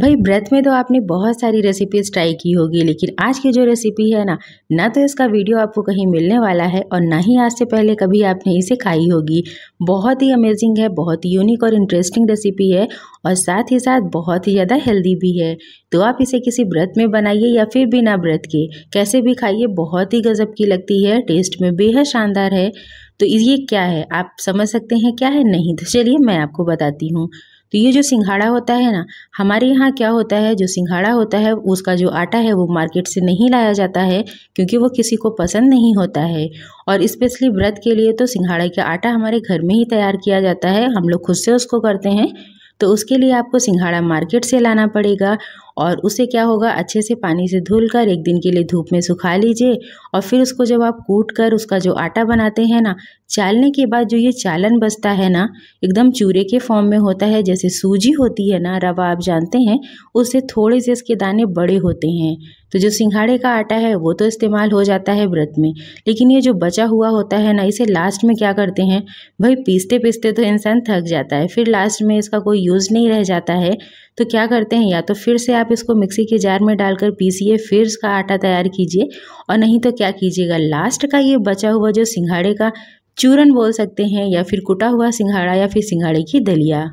भाई व्रत में तो आपने बहुत सारी रेसिपीज ट्राई की होगी लेकिन आज की जो रेसिपी है ना ना तो इसका वीडियो आपको कहीं मिलने वाला है और ना ही आज से पहले कभी आपने इसे खाई होगी बहुत ही अमेजिंग है बहुत ही यूनिक और इंटरेस्टिंग रेसिपी है और साथ ही साथ बहुत ही ज़्यादा हेल्दी भी है तो आप इसे किसी व्रत में बनाइए या फिर बिना व्रत के कैसे भी खाइए बहुत ही गजब की लगती है टेस्ट में बेहद शानदार है तो ये क्या है आप समझ सकते हैं क्या है नहीं तो चलिए मैं आपको बताती हूँ तो ये जो सिंघाड़ा होता है ना हमारे यहाँ क्या होता है जो सिंघाड़ा होता है उसका जो आटा है वो मार्केट से नहीं लाया जाता है क्योंकि वो किसी को पसंद नहीं होता है और स्पेशली व्रत के लिए तो सिंघाड़े का आटा हमारे घर में ही तैयार किया जाता है हम लोग खुद से उसको करते हैं तो उसके लिए आपको सिंघाड़ा मार्केट से लाना पड़ेगा और उसे क्या होगा अच्छे से पानी से धुल कर एक दिन के लिए धूप में सुखा लीजिए और फिर उसको जब आप कूट कर उसका जो आटा बनाते हैं ना चालने के बाद जो ये चालन बसता है ना एकदम चूरे के फॉर्म में होता है जैसे सूजी होती है ना रवा आप जानते हैं उससे थोड़े से इसके दाने बड़े होते हैं तो जो सिंघाड़े का आटा है वो तो इस्तेमाल हो जाता है व्रत में लेकिन ये जो बचा हुआ होता है ना इसे लास्ट में क्या करते हैं भाई पीसते पीसते तो इंसान थक जाता है फिर लास्ट में इसका कोई यूज़ नहीं रह जाता है तो क्या करते हैं या तो फिर से आप इसको मिक्सी के जार में डालकर पीसिए फिर इसका आटा तैयार कीजिए और नहीं तो क्या कीजिएगा लास्ट का ये बचा हुआ जो सिंघाड़े का चूरन बोल सकते हैं या फिर कुटा हुआ सिंघाड़ा या फिर सिंघाड़े की दलिया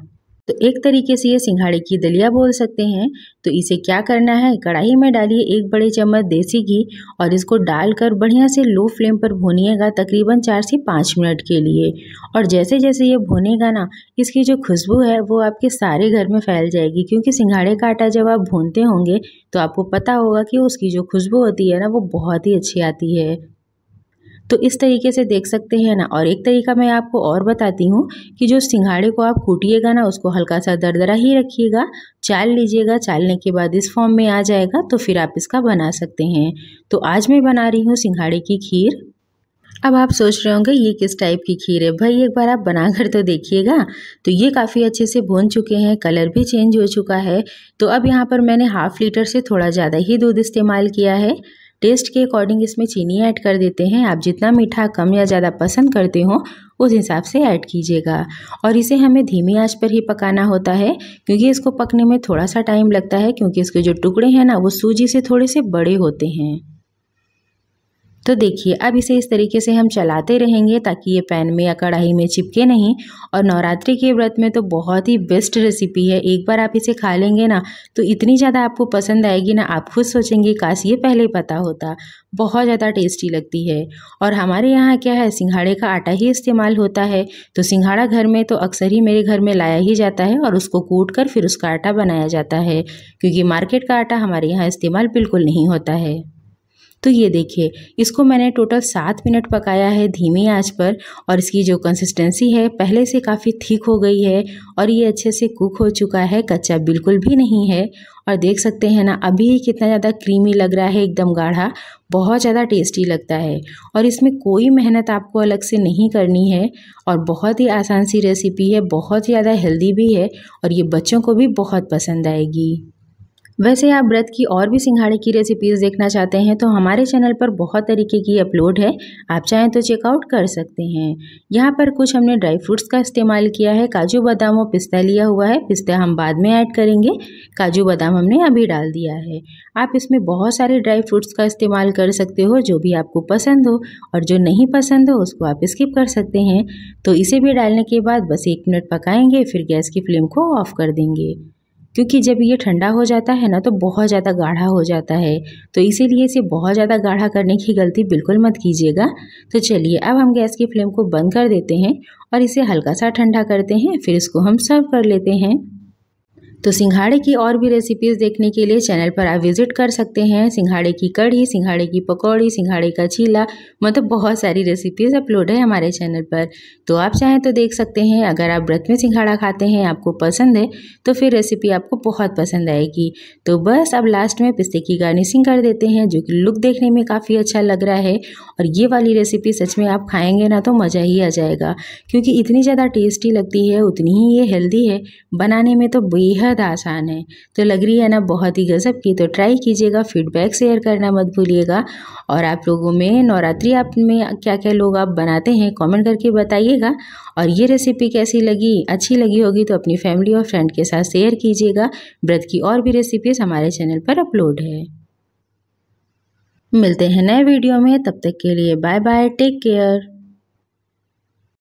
तो एक तरीके से ये सिंघाड़े की दलिया बोल सकते हैं तो इसे क्या करना है कढ़ाई में डालिए एक बड़े चम्मच देसी घी और इसको डालकर बढ़िया से लो फ्लेम पर भुनिएगा तकरीबन चार से पाँच मिनट के लिए और जैसे जैसे ये भुनेगा ना इसकी जो खुशबू है वो आपके सारे घर में फैल जाएगी क्योंकि सिंघाड़े का आटा जब आप भूनते होंगे तो आपको पता होगा कि उसकी जो खुशबू होती है ना वो बहुत ही अच्छी आती है तो इस तरीके से देख सकते हैं ना और एक तरीका मैं आपको और बताती हूँ कि जो सिंघाड़े को आप कूटिएगा ना उसको हल्का सा दरदरा ही रखिएगा चाल लीजिएगा चालने के बाद इस फॉर्म में आ जाएगा तो फिर आप इसका बना सकते हैं तो आज मैं बना रही हूँ सिंघाड़े की खीर अब आप सोच रहे होंगे ये किस टाइप की खीर है भाई एक बार आप बनाकर तो देखिएगा तो ये काफ़ी अच्छे से भून चुके हैं कलर भी चेंज हो चुका है तो अब यहाँ पर मैंने हाफ लीटर से थोड़ा ज़्यादा ही दूध इस्तेमाल किया है टेस्ट के अकॉर्डिंग इसमें चीनी ऐड कर देते हैं आप जितना मीठा कम या ज़्यादा पसंद करते हो उस हिसाब से ऐड कीजिएगा और इसे हमें धीमी आंच पर ही पकाना होता है क्योंकि इसको पकने में थोड़ा सा टाइम लगता है क्योंकि इसके जो टुकड़े हैं ना वो सूजी से थोड़े से बड़े होते हैं तो देखिए अब इसे इस तरीके से हम चलाते रहेंगे ताकि ये पैन में या कढ़ाई में चिपके नहीं और नवरात्रि के व्रत में तो बहुत ही बेस्ट रेसिपी है एक बार आप इसे खा लेंगे ना तो इतनी ज़्यादा आपको पसंद आएगी ना आप खुद सोचेंगे काश ये पहले पता होता बहुत ज़्यादा टेस्टी लगती है और हमारे यहाँ क्या है सिंघाड़े का आटा ही इस्तेमाल होता है तो सिंघाड़ा घर में तो अक्सर ही मेरे घर में लाया ही जाता है और उसको कूट कर फिर उसका आटा बनाया जाता है क्योंकि मार्केट का आटा हमारे यहाँ इस्तेमाल बिल्कुल नहीं होता है तो ये देखिए इसको मैंने टोटल सात मिनट पकाया है धीमी आंच पर और इसकी जो कंसिस्टेंसी है पहले से काफ़ी ठीक हो गई है और ये अच्छे से कुक हो चुका है कच्चा बिल्कुल भी नहीं है और देख सकते हैं ना अभी कितना ज़्यादा क्रीमी लग रहा है एकदम गाढ़ा बहुत ज़्यादा टेस्टी लगता है और इसमें कोई मेहनत आपको अलग से नहीं करनी है और बहुत ही आसान सी रेसिपी है बहुत ही ज़्यादा हेल्दी भी है और ये बच्चों को भी बहुत पसंद आएगी वैसे आप व्रत की और भी सिंघाड़े की रेसिपीज़ देखना चाहते हैं तो हमारे चैनल पर बहुत तरीके की अपलोड है आप चाहें तो चेकआउट कर सकते हैं यहाँ पर कुछ हमने ड्राई फ्रूट्स का इस्तेमाल किया है काजू बादाम और पिस्ता लिया हुआ है पिस्ता हम बाद में ऐड करेंगे काजू बादाम हमने अभी डाल दिया है आप इसमें बहुत सारे ड्राई फ्रूट्स का इस्तेमाल कर सकते हो जो भी आपको पसंद हो और जो नहीं पसंद हो उसको आप स्किप कर सकते हैं तो इसे भी डालने के बाद बस एक मिनट पकाएंगे फिर गैस की फ्लेम को ऑफ कर देंगे क्योंकि जब ये ठंडा हो जाता है ना तो बहुत ज़्यादा गाढ़ा हो जाता है तो इसीलिए इसे बहुत ज़्यादा गाढ़ा करने की गलती बिल्कुल मत कीजिएगा तो चलिए अब हम गैस की फ्लेम को बंद कर देते हैं और इसे हल्का सा ठंडा करते हैं फिर इसको हम सर्व कर लेते हैं तो सिंघाड़े की और भी रेसिपीज़ देखने के लिए चैनल पर आप विज़िट कर सकते हैं सिंघाड़े की कढ़ी सिंघाड़े की पकौड़ी सिंघाड़े का चीला मतलब बहुत सारी रेसिपीज़ अपलोड है हमारे चैनल पर तो आप चाहें तो देख सकते हैं अगर आप व्रत में सिंघाड़ा खाते हैं आपको पसंद है तो फिर रेसिपी आपको बहुत पसंद आएगी तो बस अब लास्ट में पिस्ते की गार्निशिंग कर देते हैं जो कि लुक देखने में काफ़ी अच्छा लग रहा है और ये वाली रेसिपी सच में आप खाएँगे ना तो मज़ा ही आ जाएगा क्योंकि इतनी ज़्यादा टेस्टी लगती है उतनी ही ये हेल्दी है बनाने में तो बेहद बेहद आसान है तो लग रही है ना बहुत ही गज़ब की तो ट्राई कीजिएगा फीडबैक शेयर करना मत भूलिएगा और आप लोगों में नवरात्रि आप में क्या क्या लोग आप बनाते हैं कमेंट करके बताइएगा और ये रेसिपी कैसी लगी अच्छी लगी होगी तो अपनी फैमिली और फ्रेंड के साथ शेयर कीजिएगा व्रत की और भी रेसिपीज़ हमारे चैनल पर अपलोड है मिलते हैं नए वीडियो में तब तक के लिए बाय बाय टेक केयर